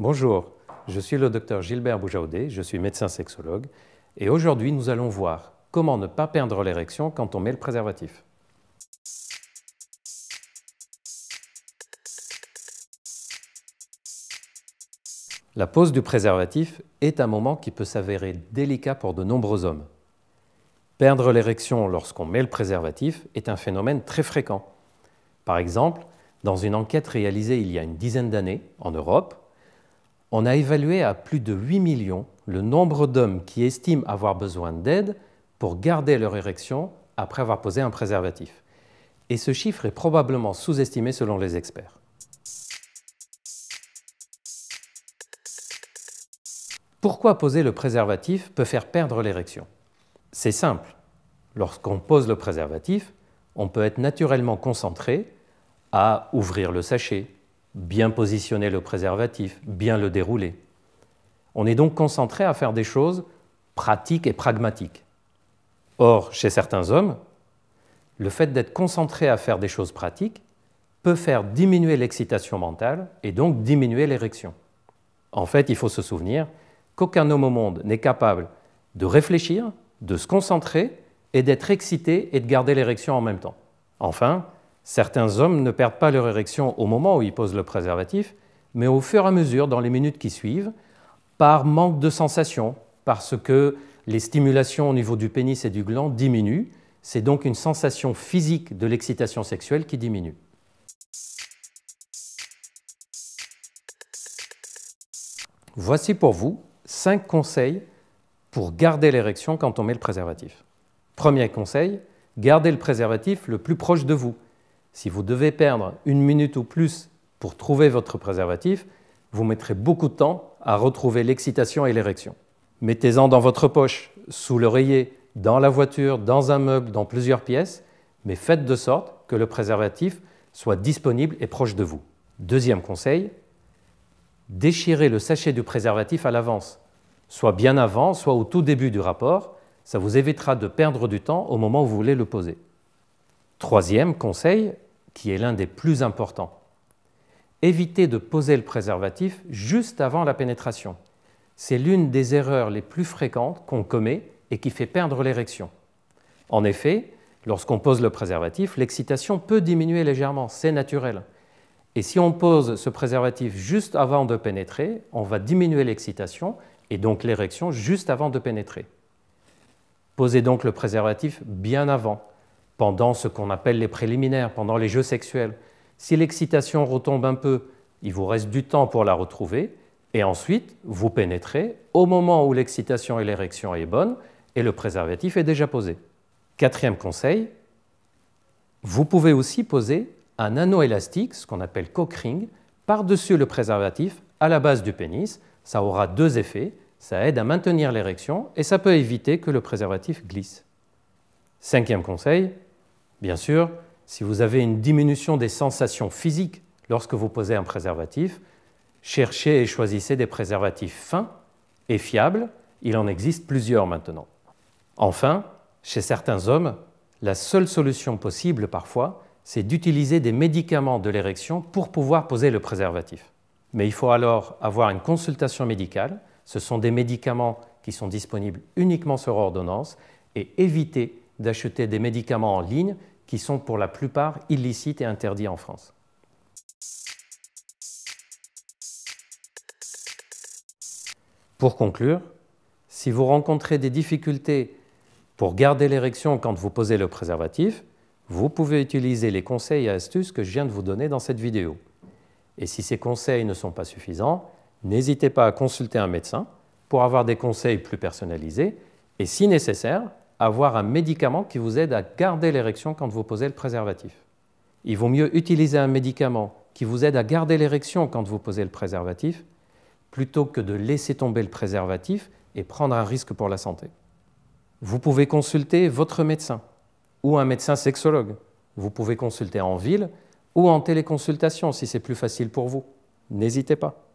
Bonjour, je suis le docteur Gilbert Boujaudet, je suis médecin sexologue et aujourd'hui nous allons voir comment ne pas perdre l'érection quand on met le préservatif. La pose du préservatif est un moment qui peut s'avérer délicat pour de nombreux hommes. Perdre l'érection lorsqu'on met le préservatif est un phénomène très fréquent. Par exemple, dans une enquête réalisée il y a une dizaine d'années en Europe, on a évalué à plus de 8 millions le nombre d'hommes qui estiment avoir besoin d'aide pour garder leur érection après avoir posé un préservatif. Et ce chiffre est probablement sous-estimé selon les experts. Pourquoi poser le préservatif peut faire perdre l'érection C'est simple. Lorsqu'on pose le préservatif, on peut être naturellement concentré à ouvrir le sachet, bien positionner le préservatif, bien le dérouler. On est donc concentré à faire des choses pratiques et pragmatiques. Or, chez certains hommes, le fait d'être concentré à faire des choses pratiques peut faire diminuer l'excitation mentale et donc diminuer l'érection. En fait, il faut se souvenir qu'aucun homme au monde n'est capable de réfléchir, de se concentrer et d'être excité et de garder l'érection en même temps. Enfin, Certains hommes ne perdent pas leur érection au moment où ils posent le préservatif, mais au fur et à mesure, dans les minutes qui suivent, par manque de sensation, parce que les stimulations au niveau du pénis et du gland diminuent. C'est donc une sensation physique de l'excitation sexuelle qui diminue. Voici pour vous 5 conseils pour garder l'érection quand on met le préservatif. Premier conseil, gardez le préservatif le plus proche de vous. Si vous devez perdre une minute ou plus pour trouver votre préservatif, vous mettrez beaucoup de temps à retrouver l'excitation et l'érection. Mettez-en dans votre poche, sous l'oreiller, dans la voiture, dans un meuble, dans plusieurs pièces, mais faites de sorte que le préservatif soit disponible et proche de vous. Deuxième conseil, déchirez le sachet du préservatif à l'avance, soit bien avant, soit au tout début du rapport, ça vous évitera de perdre du temps au moment où vous voulez le poser. Troisième conseil, qui est l'un des plus importants. Évitez de poser le préservatif juste avant la pénétration. C'est l'une des erreurs les plus fréquentes qu'on commet et qui fait perdre l'érection. En effet, lorsqu'on pose le préservatif, l'excitation peut diminuer légèrement, c'est naturel. Et si on pose ce préservatif juste avant de pénétrer, on va diminuer l'excitation et donc l'érection juste avant de pénétrer. Posez donc le préservatif bien avant, pendant ce qu'on appelle les préliminaires, pendant les jeux sexuels. Si l'excitation retombe un peu, il vous reste du temps pour la retrouver, et ensuite vous pénétrez au moment où l'excitation et l'érection est bonne, et le préservatif est déjà posé. Quatrième conseil, vous pouvez aussi poser un anneau élastique, ce qu'on appelle cockring, par-dessus le préservatif à la base du pénis. Ça aura deux effets, ça aide à maintenir l'érection et ça peut éviter que le préservatif glisse. Cinquième conseil, Bien sûr, si vous avez une diminution des sensations physiques lorsque vous posez un préservatif, cherchez et choisissez des préservatifs fins et fiables. Il en existe plusieurs maintenant. Enfin, chez certains hommes, la seule solution possible parfois, c'est d'utiliser des médicaments de l'érection pour pouvoir poser le préservatif. Mais il faut alors avoir une consultation médicale. Ce sont des médicaments qui sont disponibles uniquement sur ordonnance et éviter d'acheter des médicaments en ligne qui sont pour la plupart illicites et interdits en France. Pour conclure, si vous rencontrez des difficultés pour garder l'érection quand vous posez le préservatif, vous pouvez utiliser les conseils et astuces que je viens de vous donner dans cette vidéo. Et si ces conseils ne sont pas suffisants, n'hésitez pas à consulter un médecin pour avoir des conseils plus personnalisés et si nécessaire, avoir un médicament qui vous aide à garder l'érection quand vous posez le préservatif. Il vaut mieux utiliser un médicament qui vous aide à garder l'érection quand vous posez le préservatif plutôt que de laisser tomber le préservatif et prendre un risque pour la santé. Vous pouvez consulter votre médecin ou un médecin sexologue. Vous pouvez consulter en ville ou en téléconsultation si c'est plus facile pour vous. N'hésitez pas.